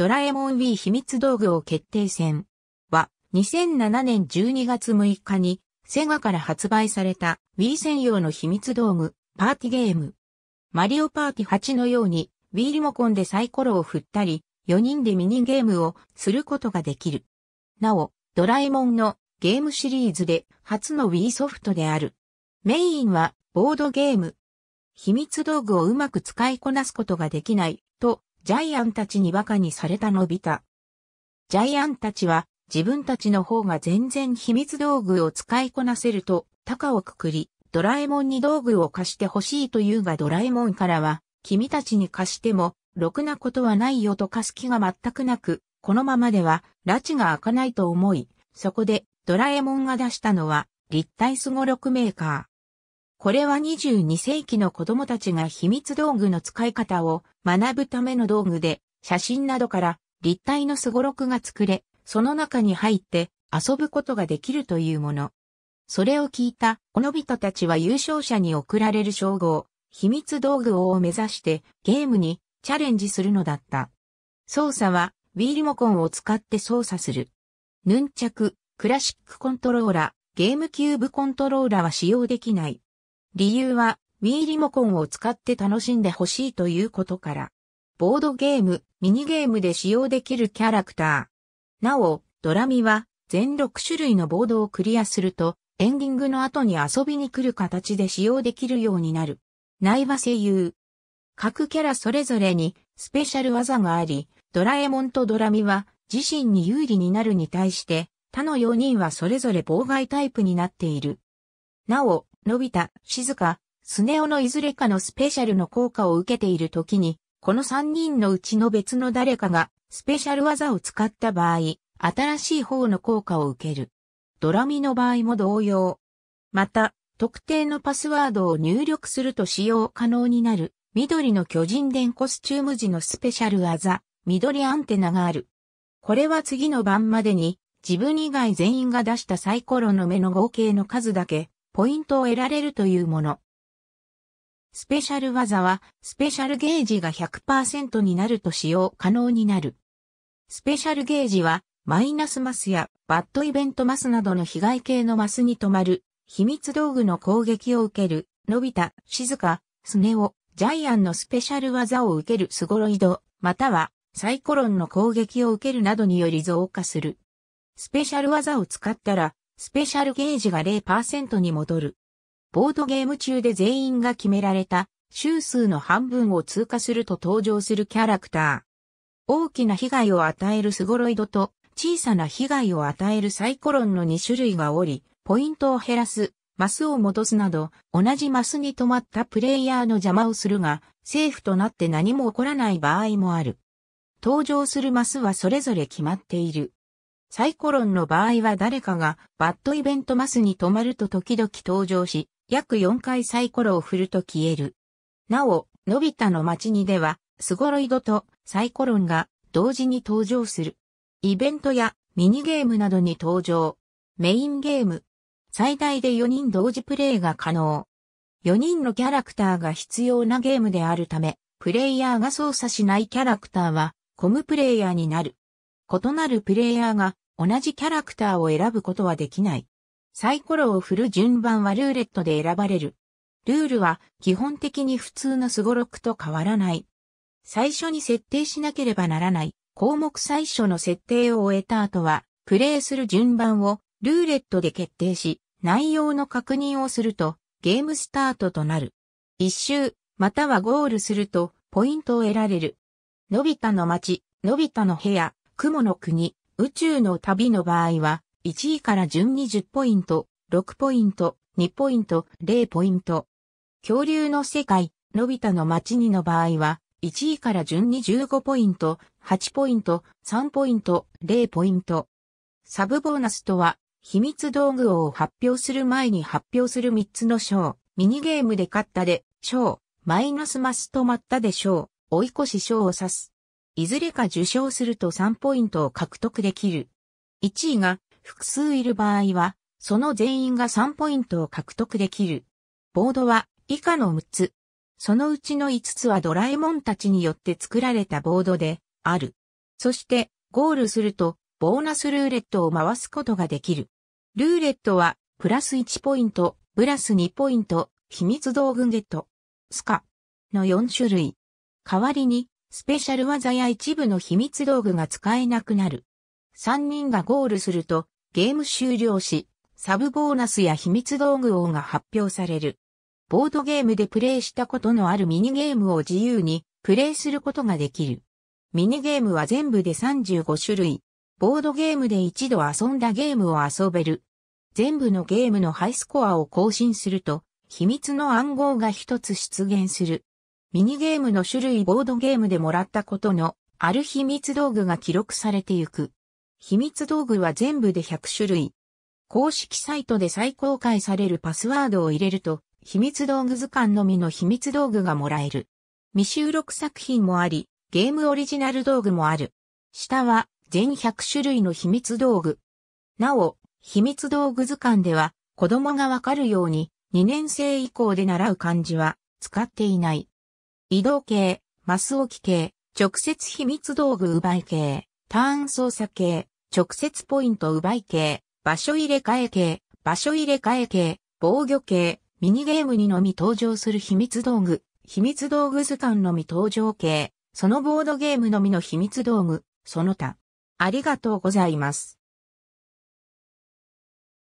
ドラえもん Wii 秘密道具を決定戦は2007年12月6日にセガから発売された Wii 専用の秘密道具パーティーゲーム。マリオパーティ8のように Wii リモコンでサイコロを振ったり4人でミニゲームをすることができる。なお、ドラえもんのゲームシリーズで初の Wii ソフトである。メインはボードゲーム。秘密道具をうまく使いこなすことができないジャイアンたちに馬鹿にされたのび太。ジャイアンたちは自分たちの方が全然秘密道具を使いこなせると、高をくくり、ドラえもんに道具を貸してほしいというがドラえもんからは、君たちに貸しても、ろくなことはないよと貸す気が全くなく、このままでは、拉致が開かないと思い、そこで、ドラえもんが出したのは、立体すごろくメーカー。これは22世紀の子供たちが秘密道具の使い方を学ぶための道具で、写真などから立体のすごろくが作れ、その中に入って遊ぶことができるというもの。それを聞いた、おのびたちは優勝者に贈られる称号、秘密道具王を目指してゲームにチャレンジするのだった。操作は Wii リモコンを使って操作する。ヌンチャク、クラシックコントローラ、ゲームキューブコントローラは使用できない。理由は、Wii リモコンを使って楽しんでほしいということから、ボードゲーム、ミニゲームで使用できるキャラクター。なお、ドラミは、全6種類のボードをクリアすると、エンディングの後に遊びに来る形で使用できるようになる。内は声優。各キャラそれぞれにスペシャル技があり、ドラえもんとドラミは自身に有利になるに対して、他の4人はそれぞれ妨害タイプになっている。なお、のび太、静か、スネオのいずれかのスペシャルの効果を受けている時に、この3人のうちの別の誰かがスペシャル技を使った場合、新しい方の効果を受ける。ドラミの場合も同様。また、特定のパスワードを入力すると使用可能になる、緑の巨人伝コスチューム時のスペシャル技、緑アンテナがある。これは次の晩までに、自分以外全員が出したサイコロの目の合計の数だけ、ポイントを得られるというもの。スペシャル技は、スペシャルゲージが100%になると使用可能になる。スペシャルゲージは、マイナスマスやバッドイベントマスなどの被害系のマスに止まる、秘密道具の攻撃を受ける、のび太、静か、スネオ、ジャイアンのスペシャル技を受けるスゴロイド、またはサイコロンの攻撃を受けるなどにより増加する。スペシャル技を使ったら、スペシャルゲージが0%に戻る。ボードゲーム中で全員が決められた周数の半分を通過すると登場するキャラクター。大きな被害を与えるスゴロイドと小さな被害を与えるサイコロンの2種類がおり、ポイントを減らす、マスを戻すなど、同じマスに止まったプレイヤーの邪魔をするが、セーフとなって何も起こらない場合もある。登場するマスはそれぞれ決まっている。サイコロンの場合は誰かがバッドイベントマスに止まると時々登場し、約4回サイコロを振ると消える。なお、のび太の街にでは、スゴロイドとサイコロンが同時に登場する。イベントやミニゲームなどに登場。メインゲーム。最大で4人同時プレイが可能。4人のキャラクターが必要なゲームであるため、プレイヤーが操作しないキャラクターは、コムプレイヤーになる。異なるプレイヤーが同じキャラクターを選ぶことはできない。サイコロを振る順番はルーレットで選ばれる。ルールは基本的に普通のスゴロクと変わらない。最初に設定しなければならない項目最初の設定を終えた後は、プレイする順番をルーレットで決定し、内容の確認をするとゲームスタートとなる。一周、またはゴールするとポイントを得られる。のび太の街、のび太の部屋、雲の国、宇宙の旅の場合は、1位から順に10ポイント、6ポイント、2ポイント、0ポイント。恐竜の世界、のび太の街にの場合は、1位から順に15ポイント、8ポイント、3ポイント、0ポイント。サブボーナスとは、秘密道具を発表する前に発表する3つの賞、ミニゲームで勝ったで、賞、マイナスマスとまったで賞、追い越し賞を指す。いずれか受賞すると3ポイントを獲得できる。1位が複数いる場合は、その全員が3ポイントを獲得できる。ボードは以下の6つ。そのうちの5つはドラえもんたちによって作られたボードである。そしてゴールするとボーナスルーレットを回すことができる。ルーレットはプラス1ポイント、プラス2ポイント、秘密道具ゲット、スカの4種類。代わりにスペシャル技や一部の秘密道具が使えなくなる。3人がゴールすると、ゲーム終了し、サブボーナスや秘密道具王が発表される。ボードゲームでプレイしたことのあるミニゲームを自由にプレイすることができる。ミニゲームは全部で35種類。ボードゲームで一度遊んだゲームを遊べる。全部のゲームのハイスコアを更新すると、秘密の暗号が一つ出現する。ミニゲームの種類ボードゲームでもらったことのある秘密道具が記録されていく。秘密道具は全部で100種類。公式サイトで再公開されるパスワードを入れると、秘密道具図鑑のみの秘密道具がもらえる。未収録作品もあり、ゲームオリジナル道具もある。下は全100種類の秘密道具。なお、秘密道具図鑑では子供がわかるように2年生以降で習う漢字は使っていない。移動系、マス置き系、直接秘密道具奪い系、ターン操作系、直接ポイント奪い系、場所入れ替え系、場所入れ替え系、防御系、ミニゲームにのみ登場する秘密道具、秘密道具図鑑のみ登場系、そのボードゲームのみの秘密道具、その他。ありがとうございます。